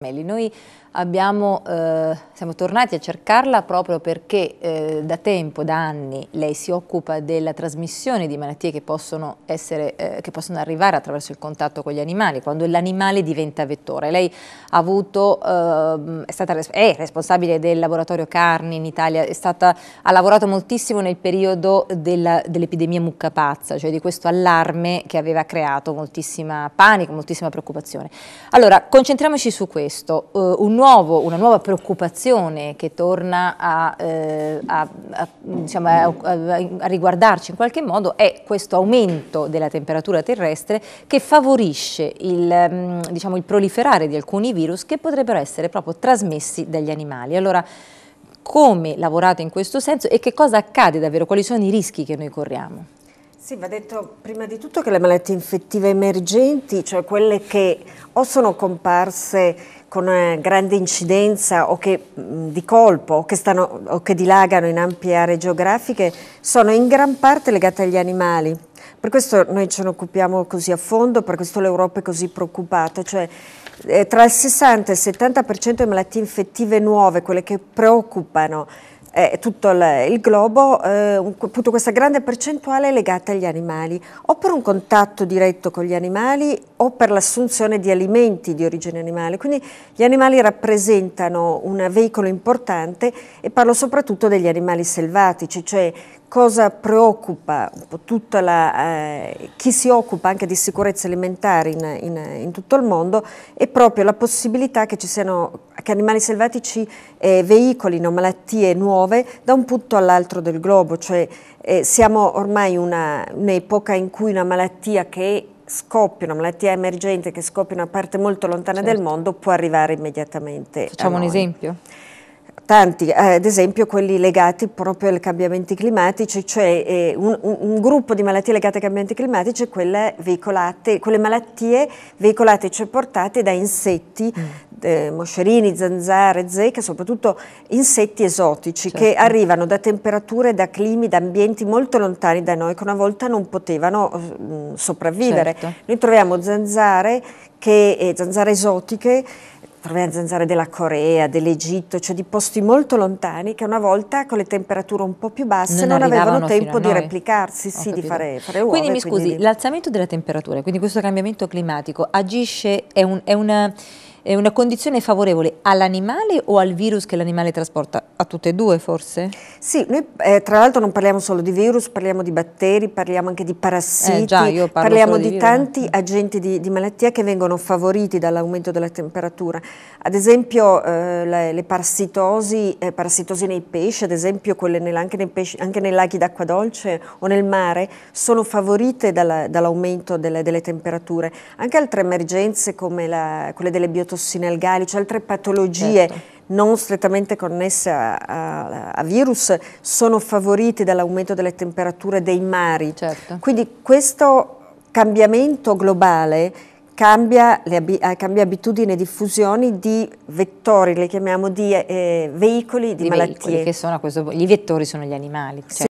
Noi abbiamo, eh, siamo tornati a cercarla proprio perché eh, da tempo, da anni, lei si occupa della trasmissione di malattie che possono, essere, eh, che possono arrivare attraverso il contatto con gli animali, quando l'animale diventa vettore. Lei avuto, ehm, è, stata, è, responsabile del laboratorio carni in Italia, stata, ha lavorato moltissimo nel periodo dell'epidemia dell mucca pazza, cioè di questo allarme che aveva creato moltissima panico, moltissima preoccupazione. Allora, concentriamoci su questo questo, eh, un nuovo, una nuova preoccupazione che torna a, eh, a, a, diciamo, a, riguardarci in qualche modo è questo aumento della temperatura terrestre che favorisce il, mm, diciamo, il proliferare di alcuni virus che potrebbero essere proprio trasmessi dagli animali. Allora, come lavorate in questo senso e che cosa accade davvero, quali sono i rischi che noi corriamo? Sì, va detto prima di tutto che le malattie infettive emergenti, cioè quelle che o sono comparse con eh, grande incidenza o che mm, di colpo o che, stanno, o che dilagano in ampie aree geografiche, sono in gran parte legate agli animali. Per questo noi ce ne occupiamo così a fondo, per questo l'Europa è così preoccupata, cioè eh, tra il 60 e il 70% delle malattie infettive nuove, quelle che preoccupano, eh, tutto il, il globo, eh, un, appunto questa grande percentuale è legata agli animali, o per un contatto diretto con gli animali o per l'assunzione di alimenti di origine animale. Quindi gli animali rappresentano un veicolo importante e parlo soprattutto degli animali selvatici, cioè cosa preoccupa la, eh, chi si occupa anche di sicurezza alimentare in, in, in, tutto il mondo è proprio la possibilità che, siano, che animali selvatici eh, veicolino malattie nuove da un punto all'altro del globo, cioè eh, siamo ormai in un'epoca in cui una malattia che scoppia, una malattia emergente che scoppia in una parte molto lontana certo. del mondo può arrivare immediatamente. Facciamo un esempio tanti, eh, ad esempio quelli legati proprio ai cambiamenti climatici, cioè eh, un, un gruppo di malattie legate ai cambiamenti climatici è quelle veicolate, quelle malattie veicolate, cioè portate da insetti, mm. eh, moscerini, zanzare, zecche, soprattutto insetti esotici certo. che arrivano da temperature, da climi, da ambienti molto lontani da noi che una volta non potevano mh, eh, sopravvivere. Certo. Noi troviamo zanzare, che, eh, zanzare esotiche provenienti zanzare della Corea, dell'Egitto, cioè di posti molto lontani che una volta con le temperature un po' più basse non, non avevano tempo di replicarsi, sì, di fare, fare uova. Quindi mi scusi, quindi... l'alzamento della temperatura, quindi questo cambiamento climatico agisce, è un... È una è una condizione favorevole all'animale o al virus che l'animale trasporta? A tutte e due forse? Sì, noi eh, tra l'altro non parliamo solo di virus, parliamo di batteri, parliamo anche di parassiti, eh, già, parliamo di, di tanti agenti di, di, malattia che vengono favoriti dall'aumento della temperatura. Ad esempio eh, le, le parassitosi, eh, parassitosi, nei pesci, ad esempio quelle nel, anche, nei pesci, anche, nei laghi d'acqua dolce o nel mare, sono favorite dall'aumento delle, delle, temperature. Anche altre emergenze come la, quelle delle biotossine, tossina algalica, cioè altre patologie certo. non strettamente connesse a, a, a, virus sono favorite dall'aumento delle temperature dei mari. Certo. Quindi questo cambiamento globale cambia, ab eh, cambia abitudini e diffusioni di vettori, le chiamiamo di eh, veicoli di, di malattie. Veicoli sono, questo, gli vettori sono gli animali. Cioè. Sì.